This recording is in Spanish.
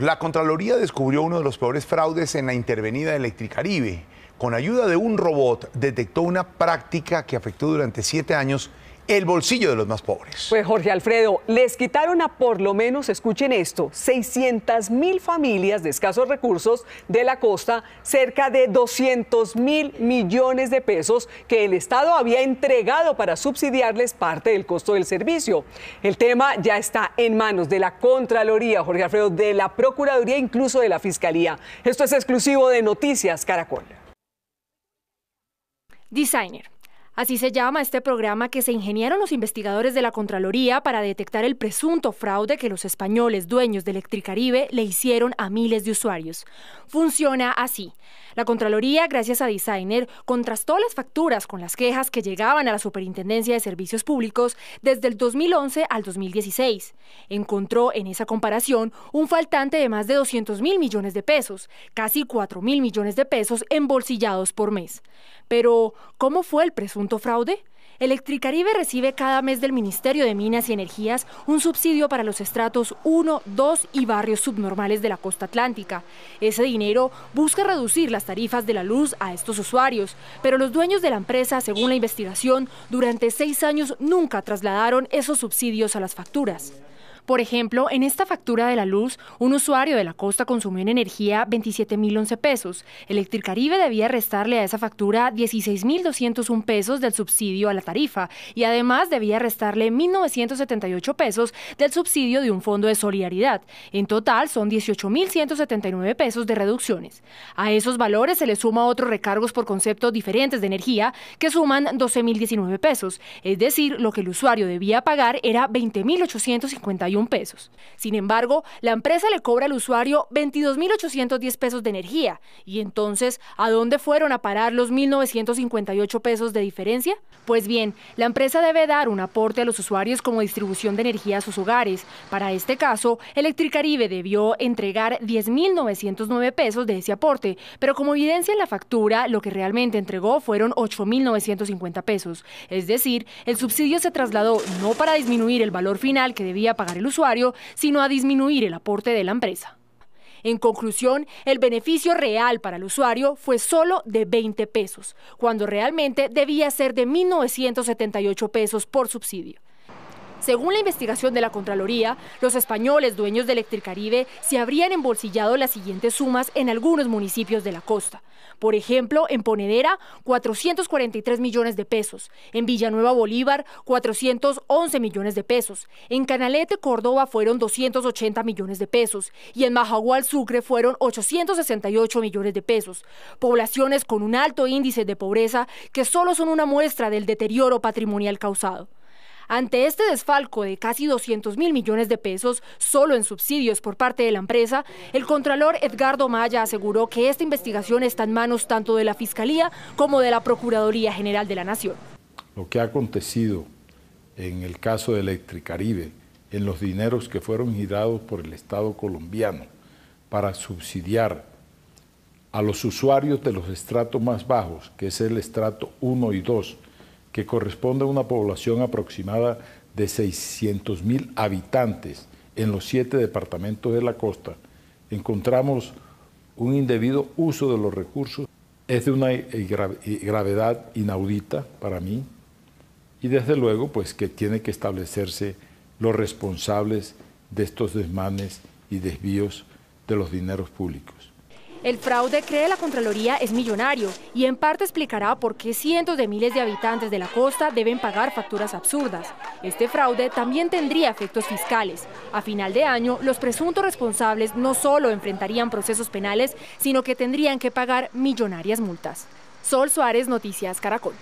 La Contraloría descubrió uno de los peores fraudes en la intervenida Electricaribe. Con ayuda de un robot detectó una práctica que afectó durante siete años el bolsillo de los más pobres. Pues Jorge Alfredo, les quitaron a por lo menos, escuchen esto, 600 mil familias de escasos recursos de la costa, cerca de 200 mil millones de pesos que el Estado había entregado para subsidiarles parte del costo del servicio. El tema ya está en manos de la Contraloría, Jorge Alfredo, de la Procuraduría, incluso de la Fiscalía. Esto es exclusivo de Noticias Caracol. Designer. Así se llama este programa que se ingeniaron los investigadores de la Contraloría para detectar el presunto fraude que los españoles dueños de Electricaribe le hicieron a miles de usuarios. Funciona así. La Contraloría, gracias a Designer, contrastó las facturas con las quejas que llegaban a la Superintendencia de Servicios Públicos desde el 2011 al 2016. Encontró en esa comparación un faltante de más de 200 mil millones de pesos, casi 4 mil millones de pesos embolsillados por mes. Pero, ¿cómo fue el presunto fraude? Electricaribe recibe cada mes del Ministerio de Minas y Energías un subsidio para los estratos 1, 2 y barrios subnormales de la costa atlántica. Ese dinero busca reducir las tarifas de la luz a estos usuarios, pero los dueños de la empresa, según la investigación, durante seis años nunca trasladaron esos subsidios a las facturas. Por ejemplo, en esta factura de la luz, un usuario de la costa consumió en energía 27.011 pesos. Electricaribe debía restarle a esa factura 16.201 pesos del subsidio a la tarifa y además debía restarle 1.978 pesos del subsidio de un fondo de solidaridad. En total son 18.179 pesos de reducciones. A esos valores se le suma otros recargos por conceptos diferentes de energía que suman 12.019 pesos, es decir, lo que el usuario debía pagar era 20.851 pesos. Sin embargo, la empresa le cobra al usuario 22.810 pesos de energía. Y entonces, ¿a dónde fueron a parar los 1.958 pesos de diferencia? Pues bien, la empresa debe dar un aporte a los usuarios como distribución de energía a sus hogares. Para este caso, Electricaribe debió entregar 10.909 pesos de ese aporte, pero como evidencia en la factura, lo que realmente entregó fueron 8.950 pesos. Es decir, el subsidio se trasladó no para disminuir el valor final que debía pagar el usuario, sino a disminuir el aporte de la empresa. En conclusión, el beneficio real para el usuario fue solo de 20 pesos, cuando realmente debía ser de 1.978 pesos por subsidio. Según la investigación de la Contraloría, los españoles dueños de Electricaribe se habrían embolsillado las siguientes sumas en algunos municipios de la costa. Por ejemplo, en Ponedera, 443 millones de pesos, en Villanueva Bolívar, 411 millones de pesos, en Canalete, Córdoba, fueron 280 millones de pesos y en Majagual, Sucre, fueron 868 millones de pesos. Poblaciones con un alto índice de pobreza que solo son una muestra del deterioro patrimonial causado. Ante este desfalco de casi 200 mil millones de pesos solo en subsidios por parte de la empresa, el contralor Edgardo Maya aseguró que esta investigación está en manos tanto de la Fiscalía como de la Procuraduría General de la Nación. Lo que ha acontecido en el caso de Electricaribe, en los dineros que fueron girados por el Estado colombiano para subsidiar a los usuarios de los estratos más bajos, que es el estrato 1 y 2, que corresponde a una población aproximada de mil habitantes en los siete departamentos de la costa, encontramos un indebido uso de los recursos. Es de una gravedad inaudita para mí y desde luego pues que tiene que establecerse los responsables de estos desmanes y desvíos de los dineros públicos. El fraude, cree la Contraloría, es millonario y en parte explicará por qué cientos de miles de habitantes de la costa deben pagar facturas absurdas. Este fraude también tendría efectos fiscales. A final de año, los presuntos responsables no solo enfrentarían procesos penales, sino que tendrían que pagar millonarias multas. Sol Suárez, Noticias Caracol.